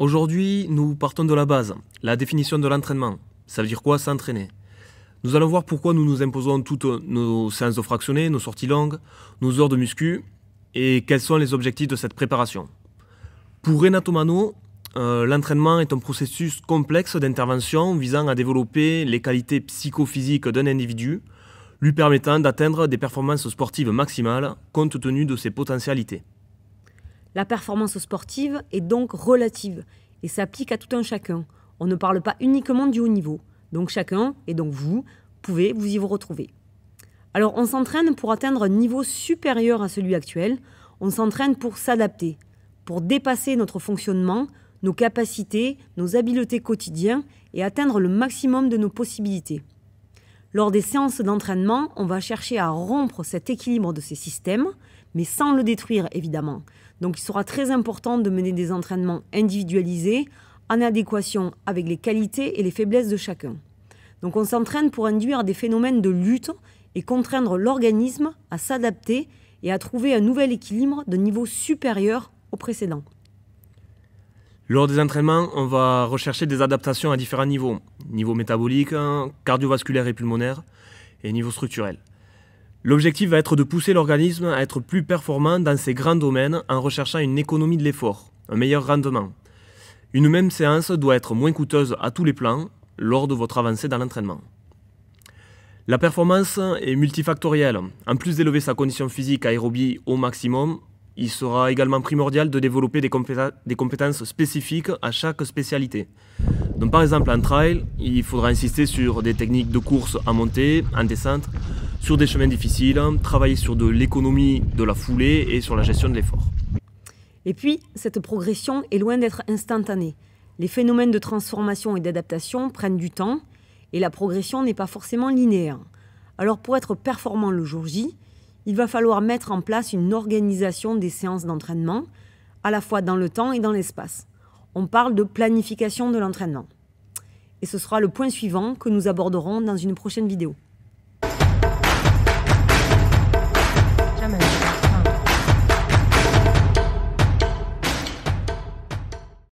Aujourd'hui, nous partons de la base, la définition de l'entraînement. Ça veut dire quoi s'entraîner Nous allons voir pourquoi nous nous imposons toutes nos séances fractionnées, nos sorties longues, nos heures de muscu et quels sont les objectifs de cette préparation. Pour Renato Mano, euh, l'entraînement est un processus complexe d'intervention visant à développer les qualités psychophysiques d'un individu, lui permettant d'atteindre des performances sportives maximales compte tenu de ses potentialités. La performance sportive est donc relative et s'applique à tout un chacun. On ne parle pas uniquement du haut niveau. Donc chacun, et donc vous, pouvez vous y retrouver. Alors on s'entraîne pour atteindre un niveau supérieur à celui actuel, on s'entraîne pour s'adapter, pour dépasser notre fonctionnement, nos capacités, nos habiletés quotidiennes et atteindre le maximum de nos possibilités. Lors des séances d'entraînement, on va chercher à rompre cet équilibre de ces systèmes mais sans le détruire, évidemment. Donc il sera très important de mener des entraînements individualisés, en adéquation avec les qualités et les faiblesses de chacun. Donc on s'entraîne pour induire des phénomènes de lutte et contraindre l'organisme à s'adapter et à trouver un nouvel équilibre de niveau supérieur au précédent. Lors des entraînements, on va rechercher des adaptations à différents niveaux. Niveau métabolique, hein, cardiovasculaire et pulmonaire, et niveau structurel. L'objectif va être de pousser l'organisme à être plus performant dans ses grands domaines en recherchant une économie de l'effort, un meilleur rendement. Une même séance doit être moins coûteuse à tous les plans lors de votre avancée dans l'entraînement. La performance est multifactorielle. En plus d'élever sa condition physique aérobie au maximum, il sera également primordial de développer des, compétences spécifiques à chaque spécialité. Donc par exemple en trail, il faudra insister sur des techniques de course en montée, en descente, sur des chemins difficiles, travailler sur de l'économie de la foulée et sur la gestion de l'effort. Et puis, cette progression est loin d'être instantanée. Les phénomènes de transformation et d'adaptation prennent du temps et la progression n'est pas forcément linéaire. Alors pour être performant le jour J, il va falloir mettre en place une organisation des séances d'entraînement, à la fois dans le temps et dans l'espace. On parle de planification de l'entraînement. Et ce sera le point suivant que nous aborderons dans une prochaine vidéo. coming.